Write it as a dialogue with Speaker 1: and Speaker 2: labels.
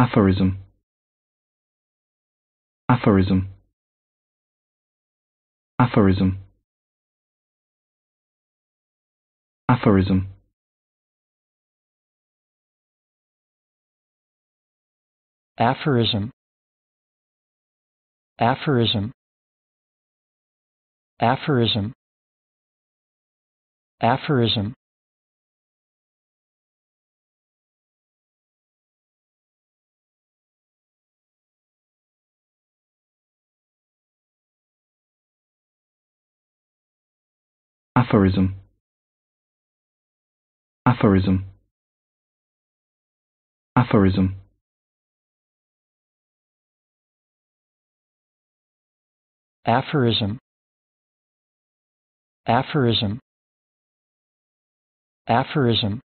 Speaker 1: aphorism aphorism aphorism aphorism aphorism aphorism aphorism aphorism aphorism aphorism aphorism aphorism aphorism aphorism